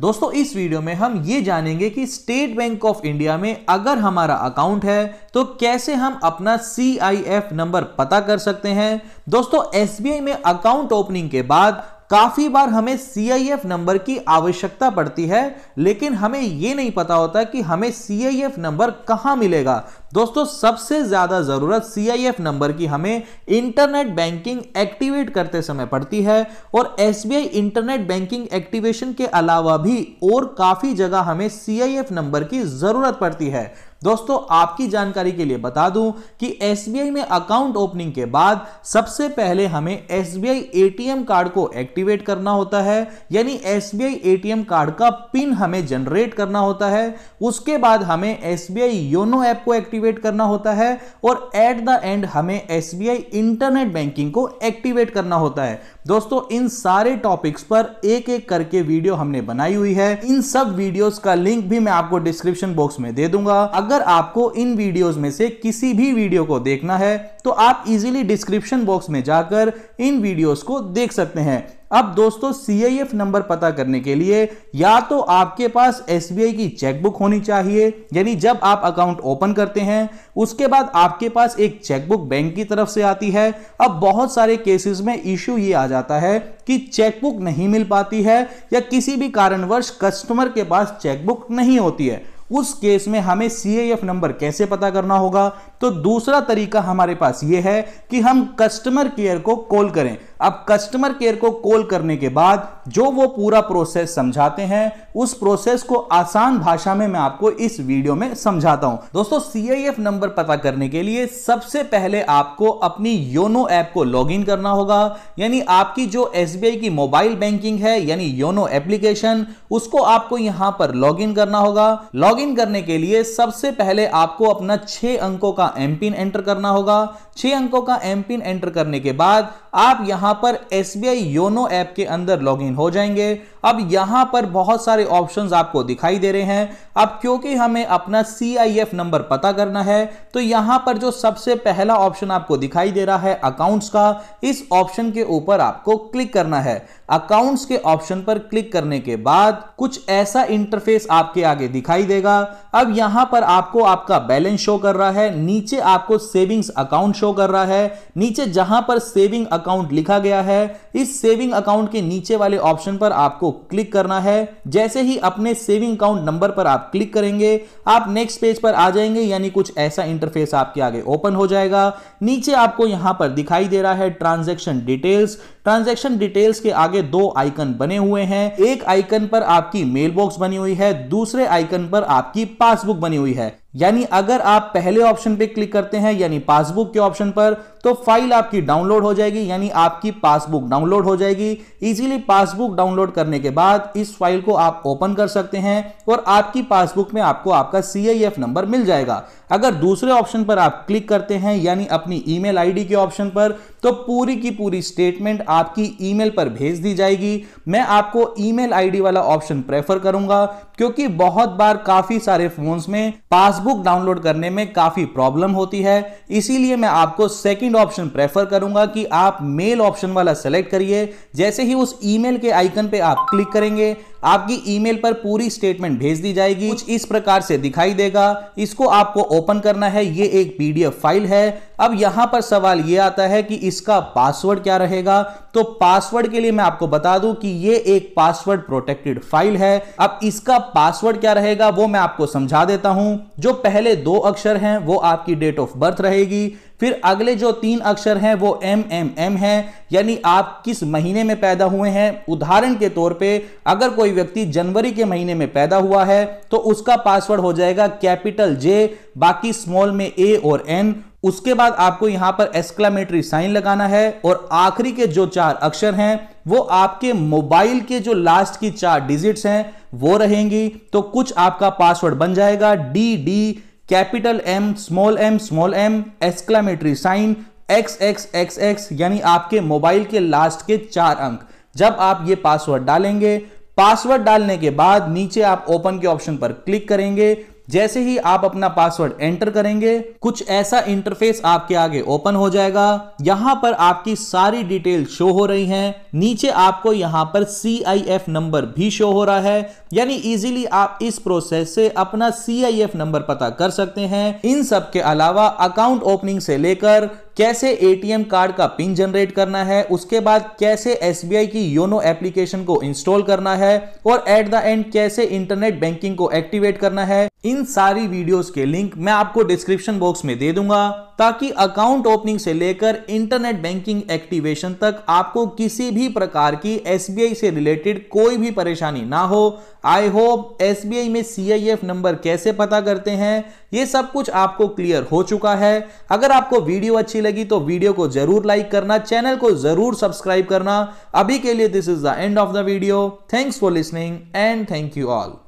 दोस्तों इस वीडियो में हम ये जानेंगे कि स्टेट बैंक ऑफ इंडिया में अगर हमारा अकाउंट है तो कैसे हम अपना सी नंबर पता कर सकते हैं दोस्तों एस में अकाउंट ओपनिंग के बाद काफ़ी बार हमें सी नंबर की आवश्यकता पड़ती है लेकिन हमें ये नहीं पता होता कि हमें सी नंबर कहाँ मिलेगा दोस्तों सबसे ज़्यादा ज़रूरत सीआईएफ नंबर की हमें इंटरनेट बैंकिंग एक्टिवेट करते समय पड़ती है और एसबीआई इंटरनेट बैंकिंग एक्टिवेशन के अलावा भी और काफ़ी जगह हमें सीआईएफ नंबर की ज़रूरत पड़ती है दोस्तों आपकी जानकारी के लिए बता दूं कि एसबीआई में अकाउंट ओपनिंग के बाद सबसे पहले हमें एसबीआई एटीएम कार्ड को एक्टिवेट करना होता है यानी एसबीआई एटीएम कार्ड का पिन हमें जनरेट करना होता है उसके बाद हमें एसबीआई योनो ऐप को एक्टिव एक्टिवेट करना होता है और एट द एंड हमें एस इंटरनेट बैंकिंग को एक्टिवेट करना होता है दोस्तों इन सारे टॉपिक्स पर एक एक करके वीडियो हमने बनाई हुई है इन सब वीडियोस का लिंक भी मैं आपको डिस्क्रिप्शन बॉक्स में दे दूंगा अगर आपको इन वीडियोस में से किसी भी वीडियो को देखना है तो आप इजीली डिस्क्रिप्शन बॉक्स में जाकर इन वीडियोस को देख सकते हैं अब दोस्तों सीआईएफ नंबर पता करने के लिए या तो आपके पास एसबीआई की चेकबुक होनी चाहिए यानी जब आप अकाउंट ओपन करते हैं उसके बाद आपके पास एक चेकबुक बैंक की तरफ से आती है अब बहुत सारे केसेस में इश्यू ये आ जाता है कि चेकबुक नहीं मिल पाती है या किसी भी कारणवश कस्टमर के पास चेकबुक नहीं होती है उस केस में हमें सी नंबर कैसे पता करना होगा तो दूसरा तरीका हमारे पास ये है कि हम कस्टमर केयर को कॉल करें अब कस्टमर केयर को कॉल करने के बाद जो वो पूरा प्रोसेस समझाते हैं उस प्रोसेस को आसान भाषा में मैं आपको इस वीडियो में समझाता हूं दोस्तों सीआईएफ नंबर पता करने के लिए सबसे पहले आपको अपनी योनो ऐप को लॉगिन करना होगा यानी आपकी जो एसबीआई की मोबाइल बैंकिंग है यानी योनो एप्लीकेशन उसको आपको यहां पर लॉग करना होगा लॉग करने के लिए सबसे पहले आपको अपना छह अंकों का एमपिन एंटर करना होगा छह अंकों का एमपिन एंटर करने के बाद आप यहां यहां पर एसबीआई योनो ऐप के अंदर लॉगिन हो जाएंगे अब यहां पर बहुत सारे ऑप्शंस आपको दिखाई दे रहे हैं अब क्योंकि हमें अपना सीआईएफ नंबर पता करना है तो यहां पर जो सबसे पहला ऑप्शन आपको दिखाई दे रहा है अकाउंट्स का इस ऑप्शन के ऊपर आपको क्लिक करना है अकाउंट्स के ऑप्शन पर क्लिक करने के बाद कुछ ऐसा इंटरफेस आपके आगे दिखाई देगा अब यहां पर आपको आपका बैलेंस शो कर रहा है नीचे आपको सेविंग्स अकाउंट शो कर रहा है नीचे जहां पर सेविंग अकाउंट लिखा गया है इस सेविंग अकाउंट के नीचे वाले ऑप्शन पर आपको क्लिक करना है जैसे ही अपने सेविंग अकाउंट नंबर पर आप क्लिक करेंगे आप नेक्स्ट पेज पर आ जाएंगे यानी कुछ ऐसा इंटरफेस आपके आगे ओपन हो जाएगा नीचे आपको यहां पर दिखाई दे रहा है ट्रांजेक्शन डिटेल्स ट्रांजेक्शन डिटेल्स के आगे आगे दो आइकन बने हुए हैं एक आइकन पर आपकी मेल बॉक्स बनी हुई है दूसरे आइकन पर आपकी पासबुक बनी हुई है यानी अगर आप पहले ऑप्शन पे क्लिक करते हैं यानी पासबुक के ऑप्शन पर तो फाइल आपकी डाउनलोड हो जाएगी यानी आपकी पासबुक डाउनलोड हो जाएगी इजीली पासबुक डाउनलोड करने के बाद इस फाइल को आप ओपन कर सकते हैं और आपकी पासबुक में आपको आपका सी नंबर मिल जाएगा अगर दूसरे ऑप्शन पर आप क्लिक करते हैं यानी अपनी आई डी के ऑप्शन पर तो पूरी की पूरी स्टेटमेंट आपकी मेल पर भेज दी जाएगी मैं आपको आई डी वाला ऑप्शन प्रेफर करूंगा क्योंकि बहुत बार काफी सारे फोन्स में पासबुक डाउनलोड करने में काफी प्रॉब्लम होती है इसीलिए मैं आपको सेकंड ऑप्शन प्रेफर करूंगा कि आप मेल ऑप्शन वाला सेलेक्ट करिए जैसे ही उस ईमेल के आइकन पे आप क्लिक करेंगे आपकी ईमेल पर पूरी स्टेटमेंट भेज दी जाएगी कुछ इस प्रकार से दिखाई देगा इसको आपको ओपन करना है ये एक पीडीएफ फाइल है अब यहां पर सवाल ये आता है कि इसका पासवर्ड क्या रहेगा तो पासवर्ड के लिए मैं आपको बता दूं कि ये एक पासवर्ड प्रोटेक्टेड फाइल है अब इसका पासवर्ड क्या रहेगा वो मैं आपको समझा देता हूं जो पहले दो अक्षर हैं वो आपकी डेट ऑफ बर्थ रहेगी फिर अगले जो तीन अक्षर हैं वो एम एम एम है यानी आप किस महीने में पैदा हुए हैं उदाहरण के तौर पे अगर कोई व्यक्ति जनवरी के महीने में पैदा हुआ है तो उसका पासवर्ड हो जाएगा कैपिटल जे बाकी स्मॉल में ए और एन उसके बाद आपको यहां पर एक्सक्लामेटरी साइन लगाना है और आखिरी के जो चार अक्षर हैं वो आपके मोबाइल के जो लास्ट की चार डिजिट्स हैं वो रहेंगी तो कुछ आपका पासवर्ड बन जाएगा D D capital M small M small M exclamatory sign X X X X यानी आपके मोबाइल के लास्ट के चार अंक जब आप ये पासवर्ड डालेंगे पासवर्ड डालने के बाद नीचे आप ओपन के ऑप्शन पर क्लिक करेंगे जैसे ही आप अपना पासवर्ड एंटर करेंगे कुछ ऐसा इंटरफेस आपके आगे ओपन हो जाएगा यहां पर आपकी सारी डिटेल शो हो रही है नीचे आपको यहां पर सी नंबर भी शो हो रहा है यानी इजीली आप इस प्रोसेस से अपना सी नंबर पता कर सकते हैं इन सब के अलावा अकाउंट ओपनिंग से लेकर कैसे एटीएम कार्ड का पिन जनरेट करना है उसके बाद कैसे आई की योनो एप्लीकेशन को इंस्टॉल करना है और एट द एंड कैसे इंटरनेट बैंकिंग को एक्टिवेट करना है इन इन सारी वीडियोस के लिंक मैं आपको डिस्क्रिप्शन बॉक्स में दे दूंगा ताकि अकाउंट ओपनिंग से लेकर इंटरनेट बैंकिंग एक्टिवेशन तक आपको किसी भी प्रकार की एसबीआई से रिलेटेड कोई भी परेशानी ना हो आई होप एसबीआई में सीआईएफ नंबर कैसे पता करते हैं ये सब कुछ आपको क्लियर हो चुका है अगर आपको वीडियो अच्छी लगी तो वीडियो को जरूर लाइक करना चैनल को जरूर सब्सक्राइब करना अभी के लिए this is the end of the video thanks for listening and thank you all